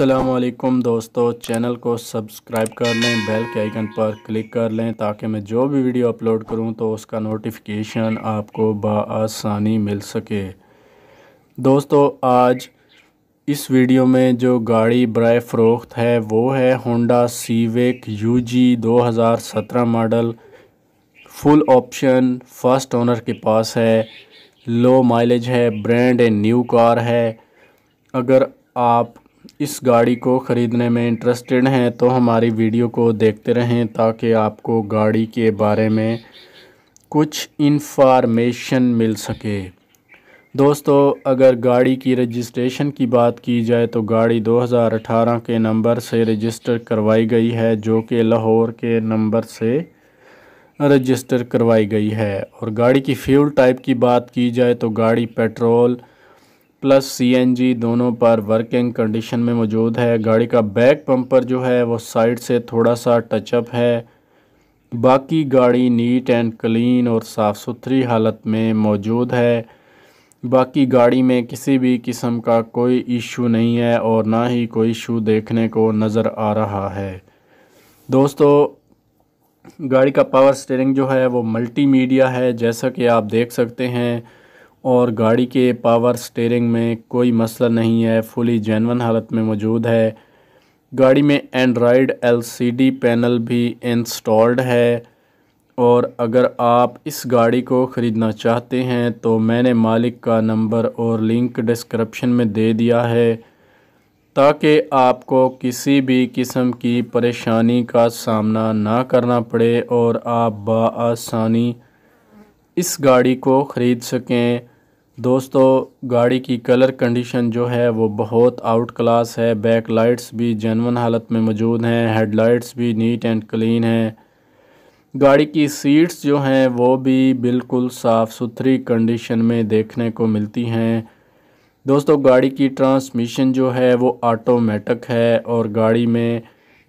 असलम दोस्तों चैनल को सब्सक्राइब कर लें बेल के आइकन पर क्लिक कर लें ताकि मैं जो भी वीडियो अपलोड करूं तो उसका नोटिफिकेशन आपको बसानी मिल सके दोस्तों आज इस वीडियो में जो गाड़ी ब्राय फ़रोख्त है वो है होंडा सीवेक यू जी दो हज़ार सत्रह model full option first owner के पास है लो माइलेज है ब्रांड एंड न्यू कार है अगर आप इस गाड़ी को ख़रीदने में इंटरेस्टेड हैं तो हमारी वीडियो को देखते रहें ताकि आपको गाड़ी के बारे में कुछ इन्फॉर्मेशन मिल सके दोस्तों अगर गाड़ी की रजिस्ट्रेशन की बात की जाए तो गाड़ी 2018 के नंबर से रजिस्टर करवाई गई है जो कि लाहौर के नंबर से रजिस्टर करवाई गई है और गाड़ी की फ्यूल टाइप की बात की जाए तो गाड़ी पेट्रोल प्लस सी दोनों पर वर्किंग कंडीशन में मौजूद है गाड़ी का बैक पंपर जो है वो साइड से थोड़ा सा टचअप है बाकी गाड़ी नीट एंड क्लीन और साफ़ सुथरी हालत में मौजूद है बाकी गाड़ी में किसी भी किस्म का कोई इशू नहीं है और ना ही कोई इशू देखने को नज़र आ रहा है दोस्तों गाड़ी का पावर स्टेयरिंग जो है वो मल्टीमीडिया है जैसा कि आप देख सकते हैं और गाड़ी के पावर स्टेयरिंग में कोई मसला नहीं है फुली जैनवन हालत में मौजूद है गाड़ी में सी एलसीडी पैनल भी इंस्टॉल्ड है और अगर आप इस गाड़ी को ख़रीदना चाहते हैं तो मैंने मालिक का नंबर और लिंक डिस्क्रिप्शन में दे दिया है ताकि आपको किसी भी किस्म की परेशानी का सामना ना करना पड़े और आप आसानी इस गाड़ी को ख़रीद सकें दोस्तों गाड़ी की कलर कंडीशन जो है वो बहुत आउट क्लास है बैक लाइट्स भी जनवन हालत में मौजूद हैं हेडलाइट्स भी नीट एंड क्लीन हैं गाड़ी की सीट्स जो हैं वो भी बिल्कुल साफ़ सुथरी कंडीशन में देखने को मिलती हैं दोस्तों गाड़ी की ट्रांसमिशन जो है वो ऑटोमेटिक है और गाड़ी में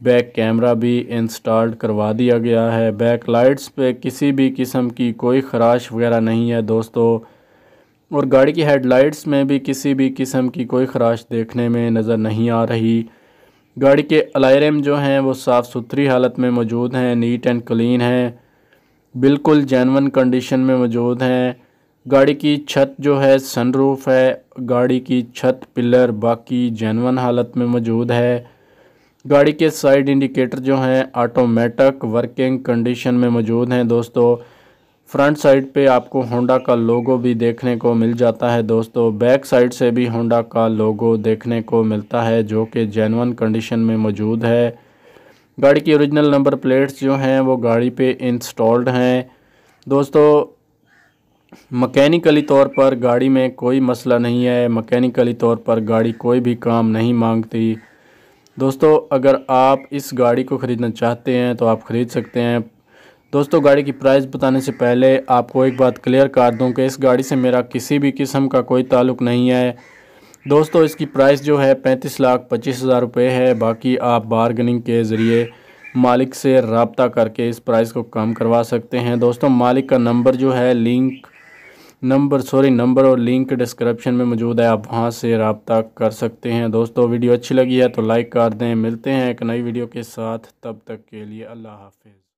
बैक कैमरा भी इंस्टॉल्ड करवा दिया गया है बैक लाइट्स पे किसी भी किस्म की कोई खराश वगैरह नहीं है दोस्तों और गाड़ी की हेडलाइट्स में भी किसी भी किस्म की कोई खराश देखने में नज़र नहीं आ रही गाड़ी के अलाइरम जो हैं वो साफ़ सुथरी हालत में मौजूद हैं नीट एंड क्लीन हैं बिल्कुल जैनवन कंडीशन में मौजूद हैं गाड़ी की छत जो है सनरूफ है गाड़ी की छत पिलर बाकी जैनवन हालत में मौजूद है गाड़ी के साइड इंडिकेटर जो हैं ऑटोमेटिक वर्किंग कंडीशन में मौजूद हैं दोस्तों फ्रंट साइड पे आपको होंडा का लोगो भी देखने को मिल जाता है दोस्तों बैक साइड से भी होंडा का लोगो देखने को मिलता है जो कि जेनवन कंडीशन में मौजूद है गाड़ी की ओरिजिनल नंबर प्लेट्स जो हैं वो गाड़ी पे इंस्टॉल्ड हैं दोस्तों मकैनिकली तौर पर गाड़ी में कोई मसला नहीं है मकैनिकली तौर पर गाड़ी कोई भी काम नहीं मांगती दोस्तों अगर आप इस गाड़ी को ख़रीदना चाहते हैं तो आप ख़रीद सकते हैं दोस्तों गाड़ी की प्राइस बताने से पहले आपको एक बात क्लियर कर दूं कि इस गाड़ी से मेरा किसी भी किस्म का कोई ताल्लुक नहीं है दोस्तों इसकी प्राइस जो है पैंतीस लाख पच्चीस हज़ार रुपये है बाकी आप बारगेनिंग के ज़रिए मालिक से रबता करके इस प्राइस को कम करवा सकते हैं दोस्तों मालिक का नंबर जो है लिंक नंबर सॉरी नंबर और लिंक डिस्क्रिप्शन में मौजूद है आप वहाँ से रबता कर सकते हैं दोस्तों वीडियो अच्छी लगी है तो लाइक कर दें मिलते हैं एक नई वीडियो के साथ तब तक के लिए अल्लाह हाफिज़